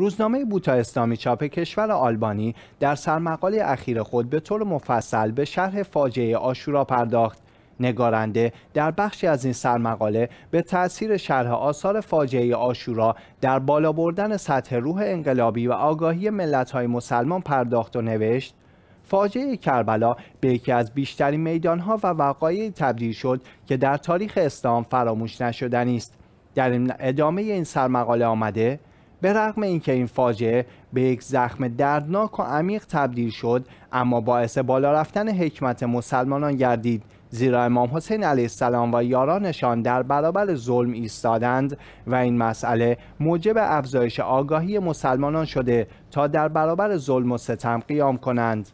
روزنامه بوتا اسلامی چاپ کشور آلبانی در سرمقاله اخیر خود به طور مفصل به شرح فاجعه آشورا پرداخت نگارنده در بخشی از این سرمقاله به تاثیر شرح آثار فاجعه آشورا در بالا بردن سطح روح انقلابی و آگاهی ملت‌های مسلمان پرداخت و نوشت فاجعه کربلا به یکی از بیشترین میدانها و وقایعی تبدیل شد که در تاریخ اسلام فراموش نشدنی است در ادامه این سرمقاله آمده به رغم اینکه این فاجعه به یک زخم دردناک و عمیق تبدیل شد اما باعث بالا رفتن حکمت مسلمانان گردید زیرا امام حسین علیه السلام و یارانشان در برابر ظلم ایستادند و این مسئله موجب افزایش آگاهی مسلمانان شده تا در برابر ظلم و ستم قیام کنند